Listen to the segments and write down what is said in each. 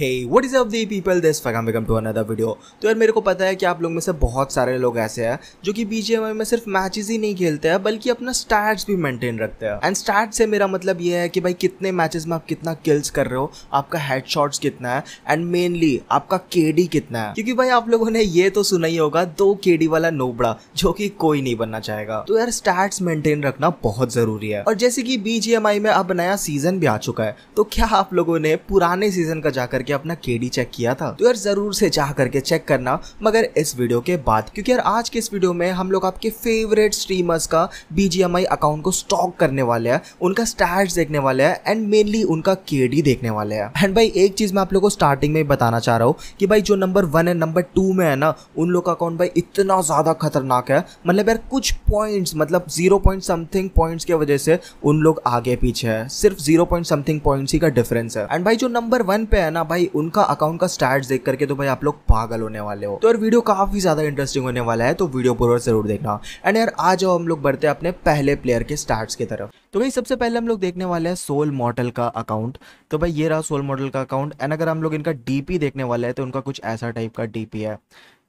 hey what is the people this to another video तो यार मेरे को पता है कि आप लोग में से बहुत सारे लोग ऐसे हैं जो कि बीजेएमआई में सिर्फ मैचेस ही नहीं खेलते हैं बल्कि अपना स्टैट्स भी मेंटेन रखते हैं एंड स्टैट्स से मेरा मतलब ये है कि भाई कितने मैचेस में आप कितना किल्स कर रहे हो आपका हेडशॉट्स कितना है एंड मेनली आपका केडी कितना है क्योंकि भाई आप लोगों ने ये तो सुना ही होगा दो केडी वाला नोबड़ा जो कि कोई नहीं बनना चाहेगा तो यार स्टैट्स मेंटेन रखना बहुत जरूरी है और जैसे कि बीजेएमआई में अब नया सीजन भी आ चुका है तो क्या आप लोगों ने पुराने सीजन का जाकर करके अपना केडी चेक किया था तो यार जरूर से चाह करके चेक करना मगर इस वीडियो के बाद क्योंकि यार आज के इस वीडियो में हम लोग आपके फेवरेट स्ट्रीमर्स का बीजीएमआई अकाउंट को स्टॉक करने वाले हैं उनका स्टैट्स देखने वाले हैं एंड मेनली उनका केडी देखने वाले हैं एंड भाई एक चीज मैं आप लोगों को स्टार्टिंग में बताना चाह रहा हूँ कि भाई जो नंबर वन है नंबर टू में है ना उन लोग का अकाउंट भाई इतना ज्यादा खतरनाक है मतलब यार कुछ पॉइंट्स मतलब जीरो पॉइंट समथिंग पॉइंट्स की वजह से उन लोग आगे पीछे है सिर्फ जीरो पॉइंट समथिंग पॉइंट्स ही का डिफरेंस है एंड भाई जो नंबर वन पे है ना भाई उनका अकाउंट का स्टार्ट देख करके तो भाई आप लोग पागल होने वाले हो तो यार वीडियो काफी ज्यादा इंटरेस्टिंग होने वाला है तो वीडियो पूरा जरूर देखना एंड यार आज हम लोग बढ़ते हैं अपने पहले प्लेयर के स्टार्ट की तरफ तो भाई सबसे पहले हम लोग देखने वाले हैं सोल मॉडल का अकाउंट तो भाई ये रहा सोल मॉडल का अकाउंट एंड अगर हम लोग इनका डीपी देखने वाले हैं तो उनका कुछ ऐसा टाइप का डीपी है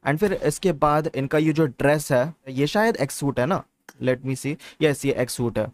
एंड फिर इसके बाद इनका ये जो ड्रेस है ये शायद एक्सूट है ना लेट मी सी यस ये एक्सूट है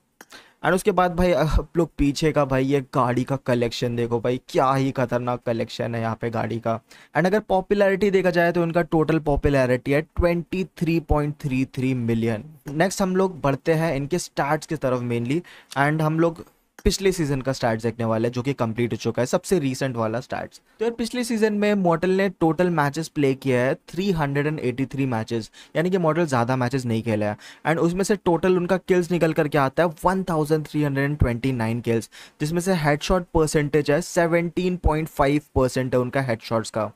एंड उसके बाद भाई आप लोग पीछे का भाई ये गाड़ी का कलेक्शन देखो भाई क्या ही खतरनाक कलेक्शन है यहाँ पे गाड़ी का एंड अगर पॉपुलैरिटी देखा जाए तो इनका टोटल पॉपुलैरिटी है 23.33 मिलियन नेक्स्ट हम लोग बढ़ते हैं इनके स्टार्ट की तरफ मेनली एंड हम लोग पिछले सीजन का स्टार्ट देखने वाला है जो कि कंप्लीट हो चुका है सबसे रिसेंट वाला स्टार्ट तो यार पिछले सीजन में मॉडल ने टोटल मैचेस प्ले किया है 383 मैचेस यानी कि मॉडल ज़्यादा मैचेस नहीं खेला है एंड उसमें से टोटल उनका किल्स निकल करके आता है 1329 किल्स जिसमें से हेडशॉट परसेंटेज है 17.5 परसेंट है उनका हेडशॉट्स का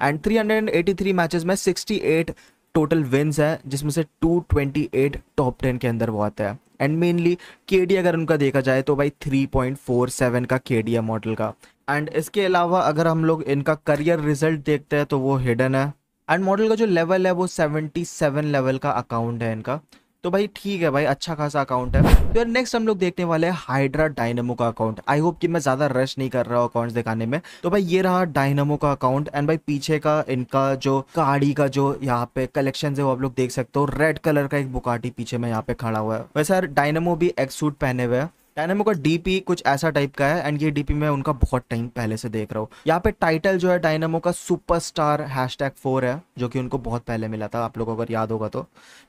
एंड 383 मैचेस में 68 एट टोटल विन्स है जिसमें से 228 टॉप 10 के अंदर वो आता है एंड मेनली के अगर उनका देखा जाए तो भाई 3.47 का के मॉडल का एंड इसके अलावा अगर हम लोग इनका करियर रिजल्ट देखते हैं तो वो हिडन है एंड मॉडल का जो लेवल है वो 77 लेवल का अकाउंट है इनका तो भाई ठीक है भाई अच्छा खासा अकाउंट है तो यार नेक्स्ट हम लोग देखने वाले हैं हाइड्रा डायनेमो का अकाउंट आई होप कि मैं ज़्यादा रश नहीं कर रहा हूँ अकाउंट दिखाने में तो भाई ये रहा डायनेमो का अकाउंट एंड भाई पीछे का इनका जो गाड़ी का जो यहाँ पे कलेक्शन है वो आप लोग देख सकते हो रेड कलर का एक बुकाटी पीछे में यहाँ पे खड़ा हुआ है वैसे यार डायनेमो भी एक सूट पहने हुए है डायनेमो का डीपी कुछ ऐसा टाइप का है एंड ये डीपी मैं उनका बहुत टाइम पहले से देख रहा हूँ यहाँ पे टाइटल जो है डायनेमो का superstar hashtag four है जो कि उनको बहुत पहले मिला था आप लोग अगर याद होगा तो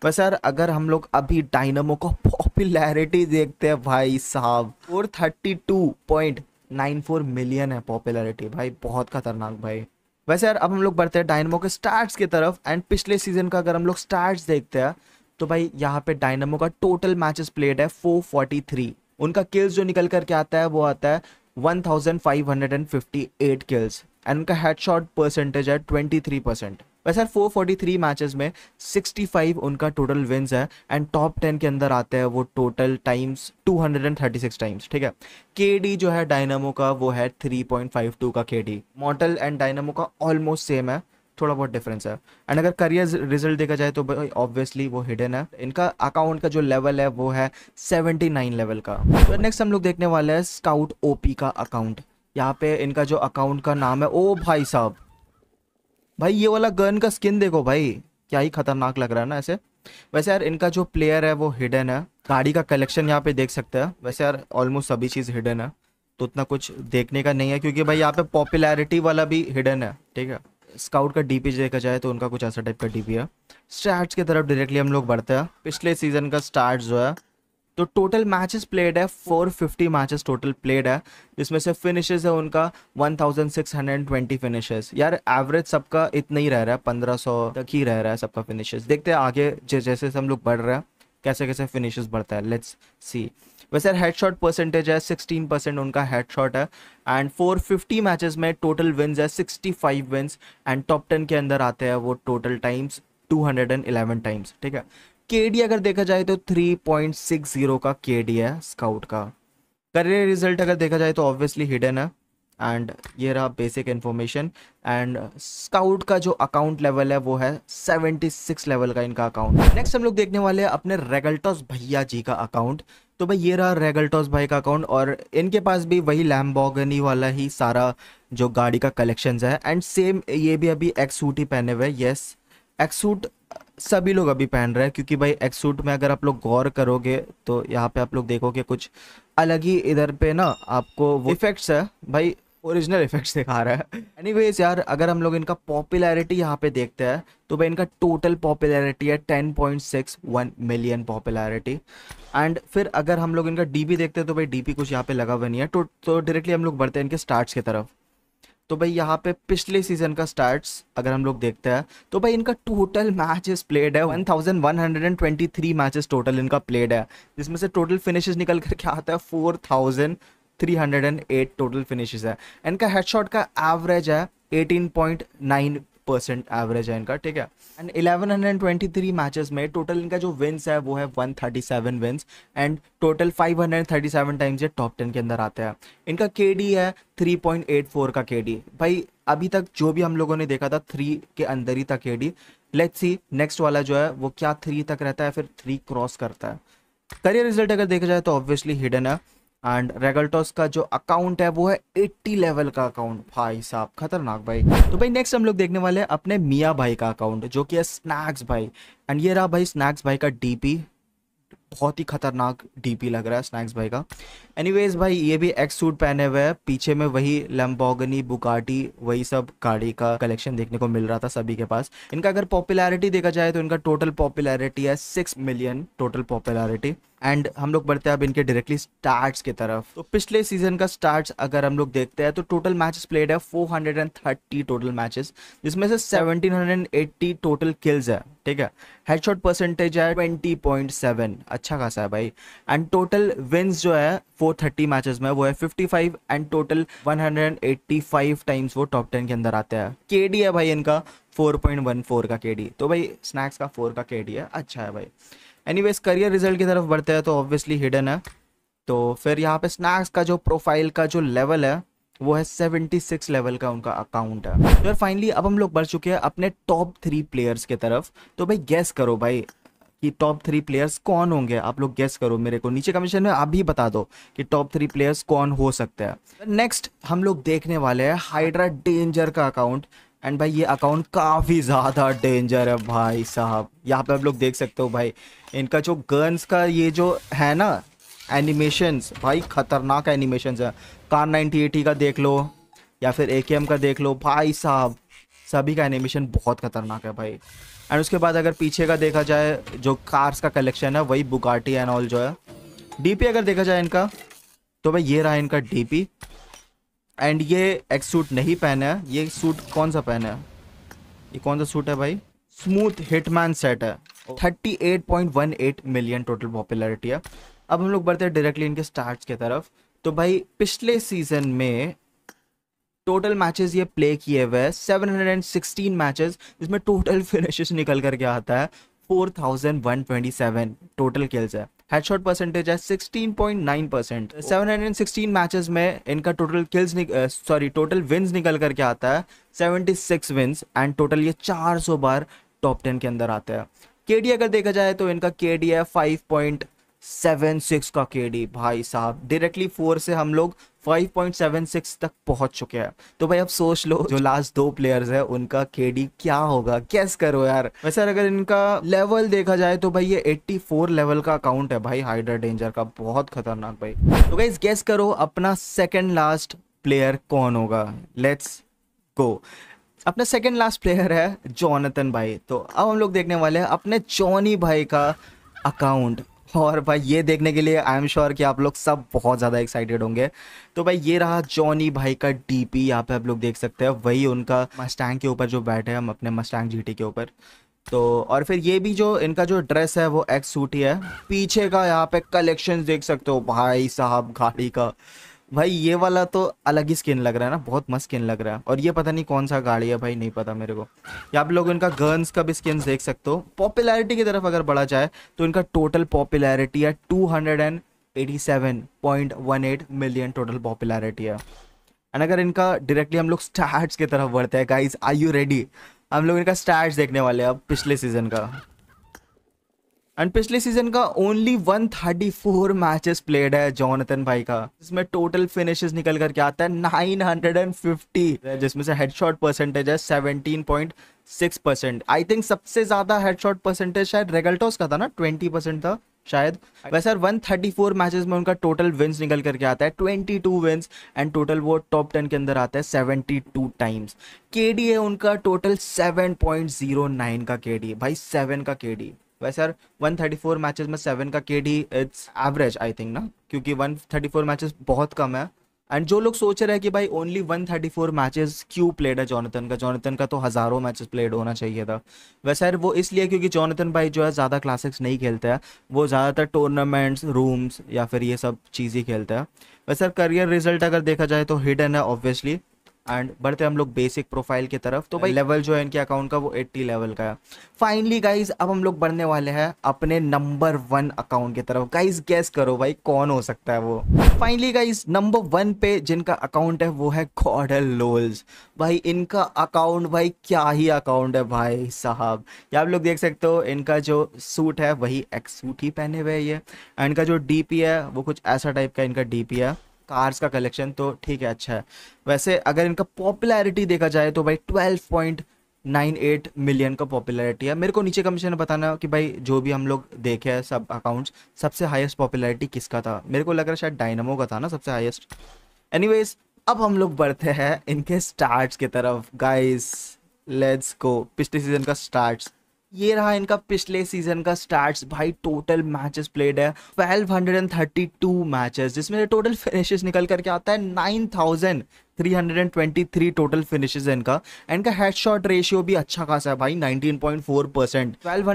वैसे यार अगर हम लोग अभी डायनेमो का पॉपुलैरिटी देखते हैं भाई साहब four thirty two point nine four million है पॉपुलरिटी भाई बहुत खतरनाक भाई वैसे यार अब हम लोग बढ़ते हैं डायनमो के स्टार्ट की तरफ एंड पिछले सीजन का अगर हम लोग स्टार्ट देखते हैं तो भाई यहाँ पे डायनमो का टोटल मैचेस प्लेड है 443 उनका किल्स जो निकल करके आता है वो आता है 1558 किल्स एंड उनका हेडशॉट परसेंटेज है 23 परसेंट वैसे फोर फोर्टी थ्री मैचेस में सिक्सटी फाइव उनका टोटल विन्स है एंड टॉप टेन के अंदर आते हैं वो total times two hundred and thirty six times ठीक है के डी जो है डायनामो का वो है थ्री पॉइंट फाइव टू का K D model and Dynamo का ऑलमोस्ट सेम है थोड़ा बहुत डिफरेंस है एंड अगर करियर रिजल्ट देखा जाए तो भाई ऑब्वियसली वो हिडन है इनका अकाउंट का जो लेवल है वो है 79 लेवल का तो नेक्स्ट हम लोग देखने वाले हैं स्काउट ओपी का अकाउंट यहाँ पे इनका जो अकाउंट का नाम है ओ भाई साहब भाई ये वाला गन का स्किन देखो भाई क्या ही खतरनाक लग रहा है ना ऐसे वैसे यार इनका जो प्लेयर है वो हिडन है गाड़ी का कलेक्शन यहाँ पे देख सकते हैं वैसे यार ऑलमोस्ट सभी चीज़ हिडन है तो उतना कुछ देखने का नहीं है क्योंकि भाई यहाँ पे पॉपुलैरिटी वाला भी हिडन है ठीक है स्काउट का डीपी देखा जाए तो उनका कुछ ऐसा टाइप का डी है स्टार्ट की तरफ डायरेक्टली हम लोग बढ़ते हैं पिछले सीजन का स्टार्ट जो है तो टोटल मैचेस प्लेड है 450 मैचेस टोटल प्लेड है जिसमें से फिनिशेस है उनका 1620 फिनिशेस यार एवरेज सबका इतना ही रह रहा है 1500 तक ही रह रहा है सबका फिनिशेस देखते हैं आगे जैसे हम लोग बढ़ रहे हैं कैसे कैसे फिनिशेस बढ़ता है लेट्स सी वैसे हेडशॉट परसेंटेज है 16 परसेंट उनका हेडशॉट है एंड 450 मैचेस में टोटल विन्स है 65 विन्स एंड टॉप टेन के अंदर आते हैं वो टोटल टाइम्स 211 टाइम्स ठीक है के अगर देखा जाए तो 3.60 का के है स्काउट का करियर रिजल्ट अगर देखा जाए तो ऑब्वियसली हिडन है एंड ये रहा बेसिक इन्फॉर्मेशन एंड स्काउट का जो अकाउंट लेवल है वो है 76 लेवल का इनका अकाउंट नेक्स्ट हम लोग देखने वाले हैं अपने रेगल्टॉस भैया जी का अकाउंट तो भाई ये रहा रेगल्टॉस भाई का अकाउंट और इनके पास भी वही लैम्बोगनी वाला ही सारा जो गाड़ी का कलेक्शन है एंड सेम ये भी अभी एक सूट ही पहने हुए येस एक्सूट सूट सभी लोग अभी पहन रहे हैं क्योंकि भाई एक्सूट सूट में अगर आप लोग गौर करोगे तो यहाँ पे आप लोग देखोगे कुछ अलग ही इधर पे ना आपको वो इफेक्ट्स है भाई ओरिजिनल इफेक्ट्स दिखा रहा है एनीवेज यार अगर हम लोग इनका पॉपुलैरिटी यहाँ पे देखते हैं तो भाई इनका टोटल पॉपुलैरिटी है 10.61 मिलियन पॉपुलैरिटी एंड फिर अगर हम लोग इनका डीपी देखते हैं तो भाई डीपी कुछ यहाँ पे लगा हुआ नहीं है तो तो डायरेक्टली हम लोग बढ़ते हैं इनके स्टार्ट्स की तरफ तो भाई यहाँ पे पिछले सीजन का स्टार्ट्स अगर हम लोग देखते हैं तो भाई इनका टोटल मैचेस प्लेड है 1123 मैचेस टोटल इनका प्लेड है जिसमें से टोटल फिनिशेस निकल करके आता है 308 टोटल फिनिशेस है इनका हेडशॉट का एवरेज है 18.9 परसेंट एवरेज है इनका ठीक है एंड 1123 मैचेस में टोटल इनका जो विंस है वो है 137 विंस एंड टोटल 537 टाइम्स ये टॉप 10 के अंदर आते हैं इनका के है 3.84 का के भाई अभी तक जो भी हम लोगों ने देखा था थ्री के अंदर ही था के लेट्स सी नेक्स्ट वाला जो है वो क्या थ्री तक रहता है फिर थ्री क्रॉस करता है करियर रिजल्ट अगर देखा जाए तो ऑब्वियसली हिडन है एंड रेगल्टोस का जो अकाउंट है वो है 80 लेवल का अकाउंट भाई साहब खतरनाक भाई तो भाई नेक्स्ट हम लोग देखने वाले हैं अपने मियाँ भाई का अकाउंट जो कि है स्नैक्स भाई एंड ये रहा भाई स्नैक्स भाई का डीपी बहुत ही खतरनाक डीपी लग रहा है स्नैक्स भाई का एनीवेज भाई ये भी एक्स सूट पहने हुए है पीछे में वही लम्बोगनी बुकाटी वही सब गाड़ी का कलेक्शन देखने को मिल रहा था सभी के पास इनका अगर पॉपुलैरिटी देखा जाए तो इनका टोटल पॉपुलैरिटी है six million total popularity and हम लोग बढ़ते हैं अब इनके डायरेक्टली स्टार्ट्स की तरफ तो पिछले सीजन का स्टार्ट्स अगर हम लोग देखते हैं तो टोटल मैचेस प्लेड है 430 टोटल मैचेस जिसमें से 1780 टोटल किल्स है ठीक है हेडशॉट परसेंटेज है 20.7 अच्छा खासा है भाई एंड टोटल विंस जो है 430 मैचेस में वो है 55 एंड टोटल 185 टाइम्स वो टॉप 10 के अंदर आते हैं केडी है भाई इनका 4.14 का केडी तो भाई स्नैक्स का 4 का केडी है अच्छा है भाई एनीवेज करियर रिजल्ट की तरफ बढ़ते हैं तो ऑब्वियसली हिडन है तो फिर यहाँ पे स्नैक्स का जो प्रोफाइल का जो लेवल है वो है सिक्स लेवल का उनका अकाउंट है तो फाइनली अब हम लोग बढ़ चुके हैं अपने टॉप थ्री प्लेयर्स की तरफ तो भाई गैस करो भाई कि टॉप थ्री प्लेयर्स कौन होंगे आप लोग गैस करो मेरे को नीचे कमीशन में आप ही बता दो कि टॉप थ्री प्लेयर्स कौन हो सकते हैं नेक्स्ट हम लोग देखने वाले हैं हाइड्रा डेंजर का अकाउंट एंड भाई ये अकाउंट काफ़ी ज़्यादा डेंजर है भाई साहब यहाँ पे आप लोग देख सकते हो भाई इनका जो गन्स का ये जो है ना एनिमेशंस भाई ख़तरनाक एनिमेशंस है कार नाइनटी एटी का देख लो या फिर ए का देख लो भाई साहब सभी का एनिमेशन बहुत ख़तरनाक है भाई एंड उसके बाद अगर पीछे का देखा जाए जो कार्स का कलेक्शन है वही बुगाटी एंड ऑल जो है डी अगर देखा जाए इनका तो भाई ये रहा इनका डी एंड ये एक सूट नहीं पहना है ये सूट कौन सा पहना है ये कौन सा सूट है भाई स्मूथ हिटमैन सेट है 38.18 मिलियन टोटल पॉपुलरिटी है अब हम लोग बढ़ते हैं डायरेक्टली इनके स्टार्ट की तरफ तो भाई पिछले सीजन में टोटल मैचेस ये प्ले किए हुए हैं 716 मैचेस जिसमें टोटल फिनिशेस निकल करके आता है 4127 टोटल किल्स है हेडशॉट परसेंटेज है 16.9 परसेंट सेवन मैचेस में इनका total kills sorry total wins निकल करके आता है 76 सिक्स विन्स एंड टोटल ये 400 बार टॉप 10 के अंदर आता है के अगर देखा जाए तो इनका के डी है फाइव सेवन सिक्स का के भाई साहब डायरेक्टली फोर से हम लोग 5.76 तक पहुंच चुके हैं तो भाई अब सोच लो जो लास्ट दो प्लेयर्स है उनका केडी क्या होगा कैस करो यार वैसे अगर इनका लेवल देखा जाए तो भाई ये 84 लेवल का अकाउंट है भाई हाइड्रा डेंजर का बहुत खतरनाक भाई तो भाई गैस करो अपना सेकेंड लास्ट प्लेयर कौन होगा लेट्स गो अपना सेकेंड लास्ट प्लेयर है जॉनतन भाई तो अब हम लोग देखने वाले हैं अपने जॉनी भाई का अकाउंट और भाई ये देखने के लिए आई एम श्योर कि आप लोग सब बहुत ज़्यादा एक्साइटेड होंगे तो भाई ये रहा जॉनी भाई का डीपी यहाँ पर आप लोग देख सकते हैं वही उनका मस्टैंग के ऊपर जो बैठे हम अपने मस्टैंग टी के ऊपर तो और फिर ये भी जो इनका जो ड्रेस है वो एक्स सूट ही है पीछे का यहाँ पे कलेक्शन देख सकते हो भाई साहब गाड़ी का भाई ये वाला तो अलग ही स्किन लग रहा है ना बहुत मस्त स्किन लग रहा है और ये पता नहीं कौन सा गाड़ी है भाई नहीं पता मेरे को या आप लोग इनका गन्स का भी स्किन देख सकते हो पॉपुलैरिटी की तरफ अगर बढ़ा जाए तो इनका टोटल पॉपुलैरिटी है two hundred and eighty seven point one eight million total popularity है एंड अगर इनका डायरेक्टली हम लोग स्टार्ट की तरफ बढ़ते हैं गाइज आई यू रेडी हम लोग इनका स्टार्ट देखने वाले हैं अब पिछले सीजन का एंड पिछले सीजन का only 134 thirty four matches played है जॉनथन भाई का जिसमें टोटल फिनिशेस निकल करके आता है 950 जिसमें से हेडशॉट परसेंटेज है 17.6 परसेंट आई थिंक सबसे ज्यादा हेडशॉट परसेंटेज शायद रेगल्टोस का था ना 20 परसेंट था शायद वैसे यार 134 मैचेस में उनका टोटल विंस निकल करके आता है 22 विंस एंड टोटल वो टॉप 10 के अंदर आता है 72 टाइम्स के है उनका टोटल 7.09 का के भाई 7 का के वैसे यार 134 मैचेस में सेवन का K D it's average I think ना क्योंकि 134 मैचेस बहुत कम है एंड जो लोग सोच रहे हैं कि भाई ओनली 134 मैचेस क्यों प्लेड है जॉनथन का जॉनथन का तो हज़ारों मैचेस प्लेड होना चाहिए था वैसे यार वो इसलिए क्योंकि जॉनथन भाई जो है ज़्यादा क्लासिक्स नहीं खेलते हैं वो ज़्यादातर टूर्नामेंट्स रूम्स या फिर ये सब चीज़ ही खेलते हैं वैसे यार करियर रिजल्ट अगर देखा जाए तो हिडन है ऑब्वियसली एंड बढ़ते हम लोग बेसिक प्रोफाइल की तरफ तो भाई लेवल जो है इनके अकाउंट का वो 80 लेवल का है फाइनली गाइज अब हम लोग बढ़ने वाले हैं अपने नंबर वन अकाउंट की तरफ गाइज गैस करो भाई कौन हो सकता है वो फाइनली गाइज नंबर वन पे जिनका अकाउंट है वो है कॉडल लोल्स भाई इनका अकाउंट भाई क्या ही अकाउंट है भाई साहब या आप लोग देख सकते हो इनका जो सूट है वही एक्स सूट ही पहने हुए ये एंड इनका जो डी है वो कुछ ऐसा टाइप का इनका डीपी है कार्स का कलेक्शन तो ठीक है अच्छा है वैसे अगर इनका पॉपुलैरिटी देखा जाए तो भाई twelve point nine eight million का पॉपुलैरिटी है मेरे को नीचे कमीशन बताना कि भाई जो भी हम लोग देखे हैं सब अकाउंट्स सबसे हाईएस्ट पॉपुलैरिटी किसका था मेरे को लग रहा है शायद डायनमो का था ना सबसे हाइस्ट एनी अब हम लोग बढ़ते हैं इनके स्टार्ट की तरफ गाइस लेट्स को पिछले सीजन का स्टार्ट ये रहा इनका पिछले सीजन का स्टार्ट भाई टोटल मैचेस प्लेड है 1232 मैचेस जिसमें टोटल फिनिशेस निकल करके आता है 9323 टोटल फिनिशेस है इनका इनका हेडशॉट रेशियो भी अच्छा खासा है भाई 19.4 परसेंट ट्वेल्व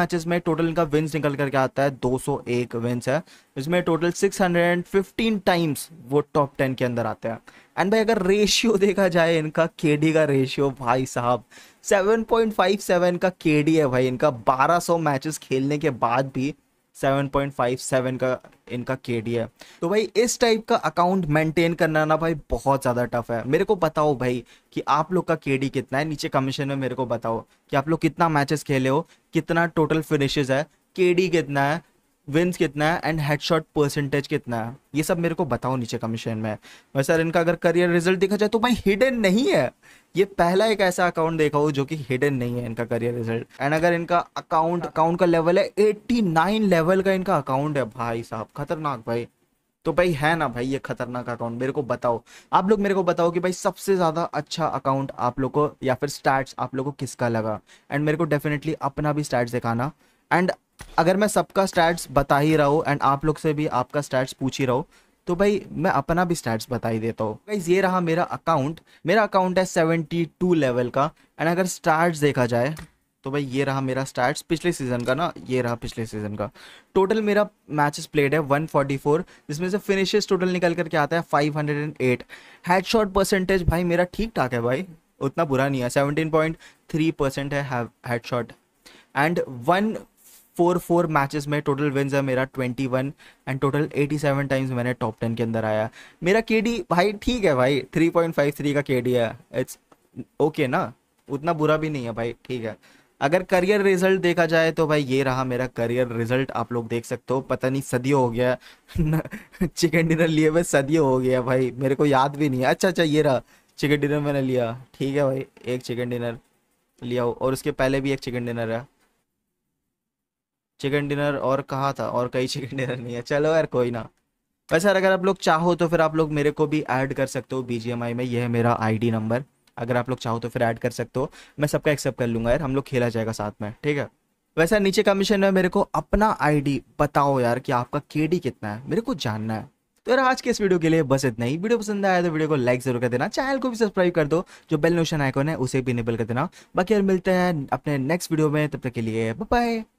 मैचेस में टोटल इनका विंस निकल करके आता है 201 विंस है इसमें टोटल 615 टाइम्स वो टॉप 10 के अंदर आते हैं एंड भाई अगर रेशियो देखा जाए इनका केडी का रेशियो भाई साहब 7.57 का के है भाई इनका 1200 मैचेस खेलने के बाद भी 7.57 का इनका के डी है तो भाई इस टाइप का अकाउंट मेंटेन करना ना भाई बहुत ज़्यादा टफ है मेरे को बताओ भाई कि आप लोग का के डी कितना है नीचे कमीशन में मेरे को बताओ कि आप लोग कितना मैचेस खेले हो कितना टोटल फिनिशेज है के डी कितना है विंस कितना है एंड हेडशॉट परसेंटेज कितना है ये सब मेरे को बताओ नीचे कमीशन में और सर इनका अगर करियर रिजल्ट देखा जाए तो भाई हिडन नहीं है ये पहला एक ऐसा अकाउंट देखा हो जो कि हिडन नहीं है इनका करियर रिजल्ट एंड अगर इनका अकाउंट अकाउंट का लेवल है 89 लेवल का इनका अकाउंट है भाई साहब खतरनाक भाई तो भाई है ना भाई ये खतरनाक अकाउंट मेरे को बताओ आप लोग मेरे को बताओ कि भाई सबसे ज़्यादा अच्छा अकाउंट आप लोग को या फिर स्टैट्स आप लोग को किसका लगा एंड मेरे को डेफिनेटली अपना भी स्टैट्स दिखाना एंड अगर मैं सबका स्टैट्स बता ही रहा हूँ एंड आप लोग से भी आपका स्टैट्स पूछ ही रहा हूँ तो भाई मैं अपना भी स्टैट्स बता ही देता हूँ गाइज ये रहा मेरा अकाउंट मेरा अकाउंट है 72 लेवल का एंड अगर स्टैट्स देखा जाए तो भाई ये रहा मेरा स्टैट्स पिछले सीज़न का ना ये रहा पिछले सीज़न का टोटल मेरा मैचेस प्लेड है 144 जिसमें से फिनिशेस टोटल निकल करके आता है 508 हेडशॉट परसेंटेज भाई मेरा ठीक ठाक है भाई उतना बुरा नहीं है सेवनटीन परसेंट है head and one four four matches में टोटल विन्स है मेरा twenty one and total eighty seven times मैंने टॉप टेन के अंदर आया मेरा के डी भाई ठीक है भाई थ्री पॉइंट फाइव थ्री का के डी है इट्स ओके okay ना उतना बुरा भी नहीं है भाई ठीक है अगर करियर रिजल्ट देखा जाए तो भाई ये रहा मेरा करियर रिजल्ट आप लोग देख सकते हो पता नहीं सदियों हो गया चिकन डिनर लिए हुए सदियों हो गया भाई मेरे को याद भी नहीं है अच्छा अच्छा ये रहा चिकन डिनर मैंने लिया ठीक है भाई एक चिकन डिनर लिया हो और उसके पहले भी एक चिकन डिनर है चिकन डिनर और कहा था और कई चिकन डिनर नहीं है चलो यार कोई ना वैसे अगर आप लोग चाहो तो फिर आप लोग मेरे को भी ऐड कर सकते हो बी में यह है मेरा आई नंबर अगर आप लोग चाहो तो फिर ऐड कर सकते हो मैं सबका एक्सेप्ट कर लूंगा यार हम लोग खेला जाएगा साथ में ठीक है वैसे नीचे कमीशन में मेरे को अपना आईडी बताओ यार कि आपका केडी कितना है मेरे को जानना है तो यार आज के इस वीडियो के लिए बस इतना ही वीडियो पसंद आया तो वीडियो को लाइक जरूर कर देना चैनल को भी सब्सक्राइब कर दो जो बेल नोशन आइकॉन है उसे भी इनेबल कर देना बाकी यार मिलते हैं अपने नेक्स्ट वीडियो में तब तक के लिए बाय